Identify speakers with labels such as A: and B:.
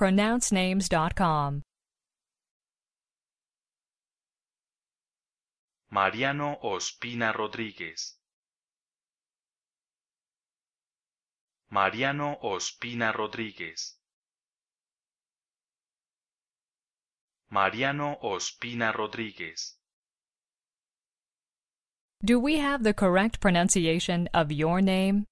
A: pronouncenames.com.
B: Mariano Ospina Rodríguez. Mariano Ospina Rodríguez. Mariano Ospina Rodríguez.
A: Do we have the correct pronunciation of
C: your name?